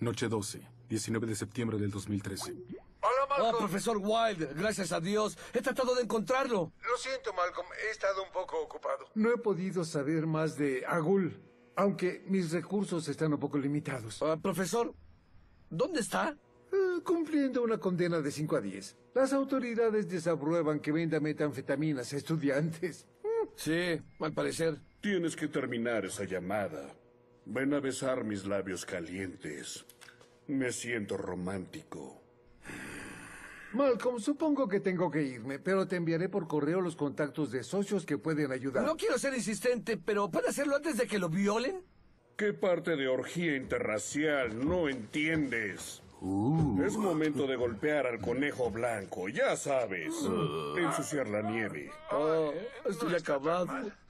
Noche 12, 19 de septiembre del 2013. Hola, Malcolm. Oh, profesor Wilde, gracias a Dios. He tratado de encontrarlo. Lo siento, Malcolm. He estado un poco ocupado. No he podido saber más de Agul, aunque mis recursos están un poco limitados. Ah, profesor, ¿dónde está? Eh, cumpliendo una condena de 5 a 10. Las autoridades desaprueban que venda metanfetaminas a estudiantes. Sí, al parecer. Tienes que terminar esa llamada. Ven a besar mis labios calientes. Me siento romántico. Malcolm, supongo que tengo que irme, pero te enviaré por correo los contactos de socios que pueden ayudar. No quiero ser insistente, pero para hacerlo antes de que lo violen? ¿Qué parte de orgía interracial no entiendes? Uh. Es momento de golpear al conejo blanco, ya sabes. Uh. Ensuciar la nieve. Ah, estoy acabado.